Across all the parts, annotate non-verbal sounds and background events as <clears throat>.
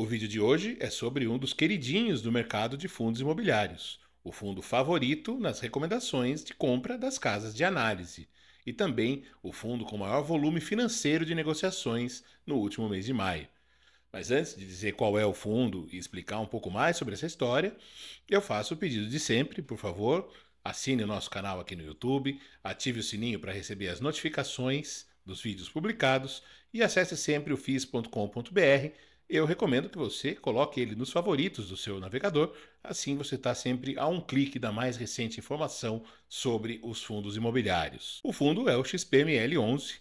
O vídeo de hoje é sobre um dos queridinhos do mercado de fundos imobiliários, o fundo favorito nas recomendações de compra das casas de análise e também o fundo com maior volume financeiro de negociações no último mês de maio. Mas antes de dizer qual é o fundo e explicar um pouco mais sobre essa história, eu faço o pedido de sempre, por favor, assine o nosso canal aqui no YouTube, ative o sininho para receber as notificações dos vídeos publicados e acesse sempre o fis.com.br eu recomendo que você coloque ele nos favoritos do seu navegador, assim você está sempre a um clique da mais recente informação sobre os fundos imobiliários. O fundo é o XPML11,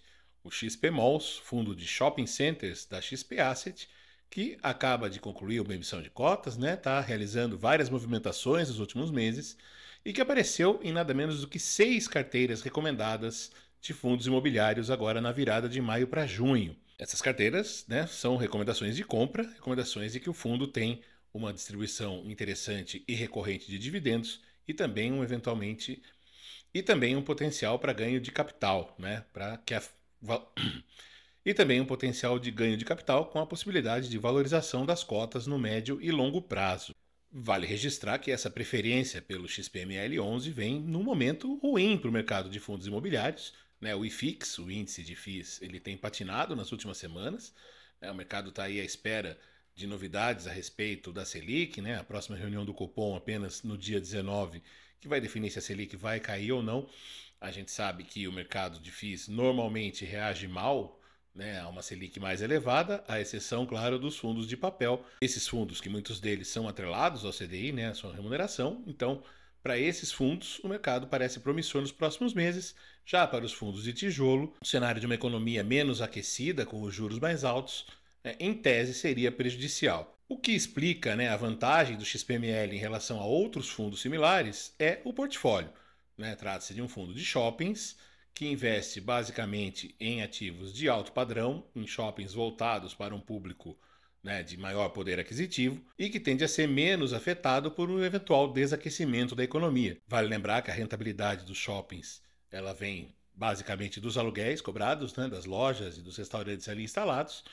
o XP Malls, fundo de shopping centers da XP Asset, que acaba de concluir uma emissão de cotas, né? Está realizando várias movimentações nos últimos meses e que apareceu em nada menos do que seis carteiras recomendadas de fundos imobiliários agora na virada de maio para junho. Essas carteiras né, são recomendações de compra, recomendações de que o fundo tem uma distribuição interessante e recorrente de dividendos e também um eventualmente e também um potencial para ganho de capital, né, para que a, <clears throat> e também um potencial de ganho de capital com a possibilidade de valorização das cotas no médio e longo prazo. Vale registrar que essa preferência pelo XPML11 vem num momento ruim para o mercado de fundos imobiliários, né, o IFIX, o índice de FIIs, ele tem patinado nas últimas semanas. Né, o mercado está aí à espera de novidades a respeito da Selic, né? A próxima reunião do Copom apenas no dia 19, que vai definir se a Selic vai cair ou não. A gente sabe que o mercado de FIIs normalmente reage mal né, a uma Selic mais elevada, à exceção, claro, dos fundos de papel. Esses fundos, que muitos deles são atrelados ao CDI, né, sua remuneração, então para esses fundos, o mercado parece promissor nos próximos meses. Já para os fundos de tijolo, o cenário de uma economia menos aquecida, com os juros mais altos, né, em tese seria prejudicial. O que explica né, a vantagem do XPML em relação a outros fundos similares é o portfólio. Né? Trata-se de um fundo de shoppings que investe basicamente em ativos de alto padrão, em shoppings voltados para um público né, de maior poder aquisitivo e que tende a ser menos afetado por um eventual desaquecimento da economia. Vale lembrar que a rentabilidade dos shoppings ela vem basicamente dos aluguéis cobrados, né, das lojas e dos restaurantes ali instalados.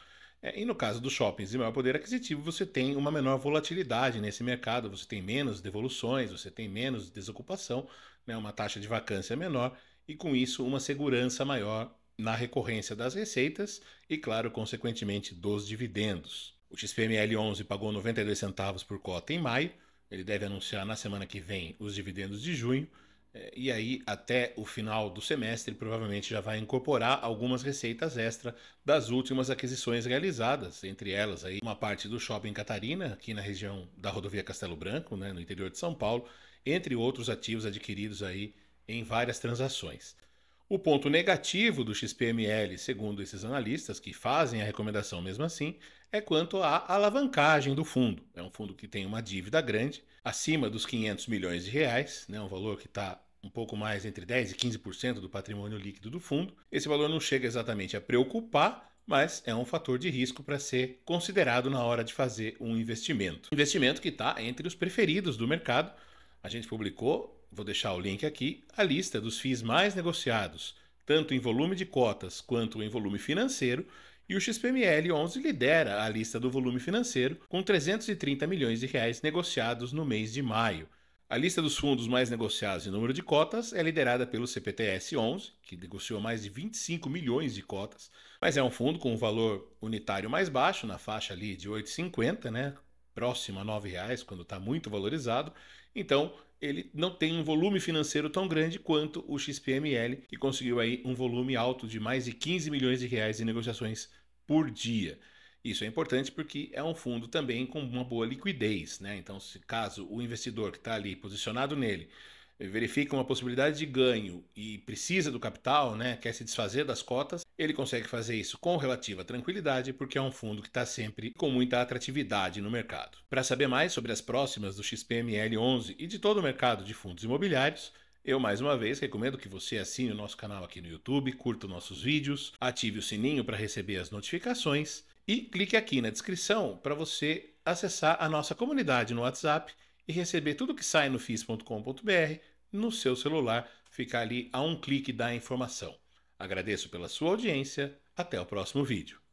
É, e no caso dos shoppings de maior poder aquisitivo, você tem uma menor volatilidade nesse mercado, você tem menos devoluções, você tem menos desocupação, né, uma taxa de vacância menor e com isso uma segurança maior na recorrência das receitas e, claro, consequentemente, dos dividendos. O XPML11 pagou 92 centavos por cota em maio, ele deve anunciar na semana que vem os dividendos de junho, é, e aí até o final do semestre provavelmente já vai incorporar algumas receitas extra das últimas aquisições realizadas, entre elas aí uma parte do Shopping Catarina, aqui na região da rodovia Castelo Branco, né, no interior de São Paulo, entre outros ativos adquiridos aí em várias transações. O ponto negativo do XPML, segundo esses analistas que fazem a recomendação mesmo assim, é quanto à alavancagem do fundo. É um fundo que tem uma dívida grande, acima dos 500 milhões de reais, né, um valor que está um pouco mais entre 10% e 15% do patrimônio líquido do fundo. Esse valor não chega exatamente a preocupar, mas é um fator de risco para ser considerado na hora de fazer um investimento. Investimento que está entre os preferidos do mercado. A gente publicou Vou deixar o link aqui, a lista dos FIIs mais negociados, tanto em volume de cotas quanto em volume financeiro, e o XPML 11 lidera a lista do volume financeiro com 330 milhões de reais negociados no mês de maio. A lista dos fundos mais negociados em número de cotas é liderada pelo CPTS 11, que negociou mais de 25 milhões de cotas, mas é um fundo com um valor unitário mais baixo, na faixa ali de 8,50, né, próximo a R$ reais quando está muito valorizado. Então, ele não tem um volume financeiro tão grande quanto o XPML, que conseguiu aí um volume alto de mais de 15 milhões de reais em negociações por dia. Isso é importante porque é um fundo também com uma boa liquidez, né? Então, se caso o investidor que está ali posicionado nele verifica uma possibilidade de ganho e precisa do capital, né, quer se desfazer das cotas, ele consegue fazer isso com relativa tranquilidade, porque é um fundo que está sempre com muita atratividade no mercado. Para saber mais sobre as próximas do XPML11 e de todo o mercado de fundos imobiliários, eu mais uma vez recomendo que você assine o nosso canal aqui no YouTube, curta nossos vídeos, ative o sininho para receber as notificações e clique aqui na descrição para você acessar a nossa comunidade no WhatsApp e receber tudo que sai no FIS.com.br no seu celular, ficar ali a um clique da informação. Agradeço pela sua audiência, até o próximo vídeo.